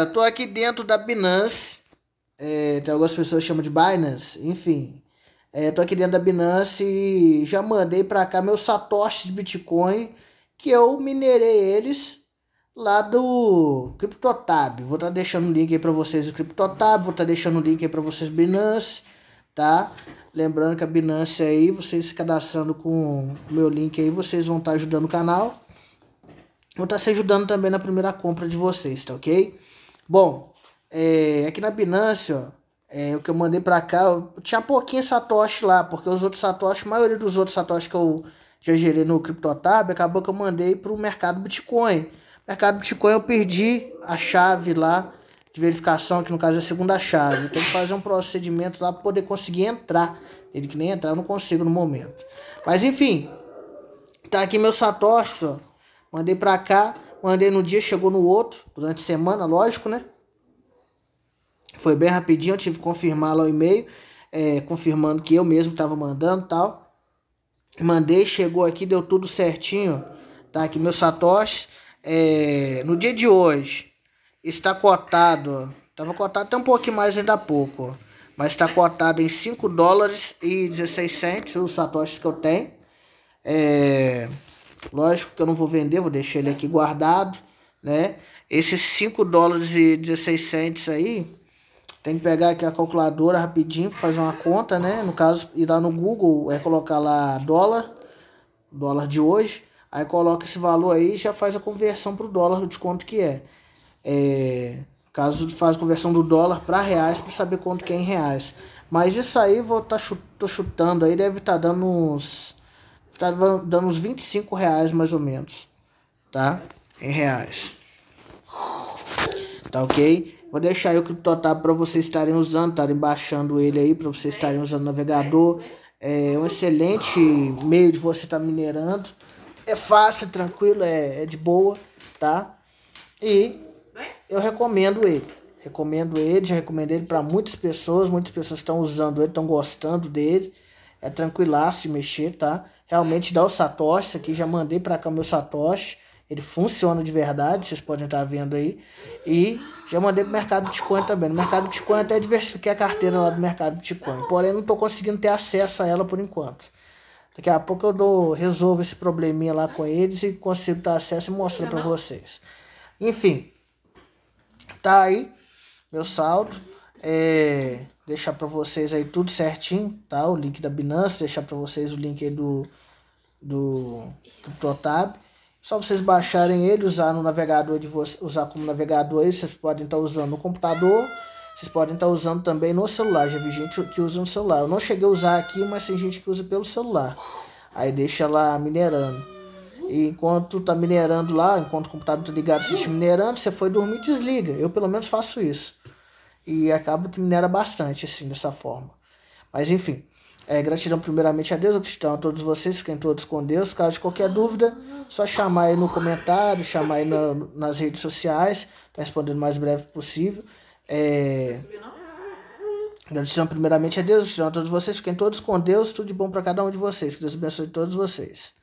Eu tô aqui dentro da Binance. É, tem algumas pessoas que chamam de Binance, enfim. É, tô aqui dentro da Binance e já mandei para cá meus satoshis de Bitcoin que eu minerei eles lá do CryptoTab. Vou estar tá deixando o link aí para vocês do CryptoTab, vou estar tá deixando o link aí para vocês Binance, tá? Lembrando que a Binance aí, vocês se cadastrando com o meu link aí, vocês vão estar tá ajudando o canal. Vou estar tá se ajudando também na primeira compra de vocês, tá ok? Bom, é, aqui é na Binance, ó, é, o que eu mandei pra cá, eu tinha pouquinho Satoshi lá, porque os outros Satoshi, a maioria dos outros Satoshi que eu já gerei no CryptoTab, acabou que eu mandei pro mercado Bitcoin. Mercado Bitcoin eu perdi a chave lá de verificação, que no caso é a segunda chave. Então, eu tenho que fazer um procedimento lá pra poder conseguir entrar. Ele que nem entrar, eu não consigo no momento. Mas enfim, tá aqui meu Satoshi, ó. Mandei pra cá. Mandei no dia, chegou no outro, durante a semana, lógico, né? Foi bem rapidinho, eu tive que confirmar lá o e-mail, é, confirmando que eu mesmo estava mandando tal. Mandei, chegou aqui, deu tudo certinho. Tá aqui meu satoshi. É, no dia de hoje, está cotado, tava cotado até um pouquinho mais ainda há pouco, mas está cotado em 5 dólares e 16 centos os satoshis que eu tenho. É, Lógico que eu não vou vender, vou deixar ele aqui guardado, né? Esses 5 dólares e 16 centes aí, tem que pegar aqui a calculadora rapidinho, fazer uma conta, né? No caso, ir lá no Google, é colocar lá dólar, dólar de hoje, aí coloca esse valor aí e já faz a conversão para o dólar, de quanto que é. É, caso faz conversão do dólar para reais para saber quanto que é em reais. Mas isso aí vou tá tô chutando aí, deve estar tá dando uns tá dando uns 25 reais mais ou menos, tá? Em reais. Tá ok? Vou deixar aí o CryptoTab para vocês estarem usando, estarem baixando ele aí, para vocês estarem usando o navegador. É um excelente meio de você estar tá minerando. É fácil, é tranquilo, é, é de boa, tá? E eu recomendo ele. Recomendo ele, já recomendo ele para muitas pessoas. Muitas pessoas estão usando ele, estão gostando dele. É tranquilaço se mexer, tá? realmente dá o Satoshi. Aqui já mandei para cá meu Satoshi. Ele funciona de verdade, vocês podem estar vendo aí. E já mandei pro mercado de Bitcoin também. No mercado de Bitcoin até diversifiquei a carteira lá do mercado de Bitcoin. Porém, não estou conseguindo ter acesso a ela por enquanto. Daqui a pouco eu dou, resolvo esse probleminha lá com eles e consigo ter acesso e mostrar para vocês. Enfim, tá aí meu saldo. É, deixar para vocês aí tudo certinho, tá? O link da Binance, deixar para vocês o link aí do do CryptoTab. Só vocês baixarem ele, usar no navegador de você, usar como navegador aí, vocês podem estar tá usando no computador, vocês podem estar tá usando também no celular. Já vi gente que usa no celular. Eu não cheguei a usar aqui, mas tem gente que usa pelo celular. Aí deixa lá minerando. E enquanto tá minerando lá, enquanto o computador tá ligado, assiste minerando, você foi dormir, desliga. Eu pelo menos faço isso e acaba que minera bastante, assim, dessa forma. Mas enfim, é, gratidão primeiramente a Deus, gratidão cristão, a todos vocês, fiquem todos com Deus. Caso de qualquer dúvida, só chamar aí no comentário, chamar aí na, nas redes sociais, tá respondendo o mais breve possível. É... Gratidão primeiramente a Deus, gratidão a todos vocês, fiquem todos com Deus, tudo de bom para cada um de vocês. Que Deus abençoe todos vocês.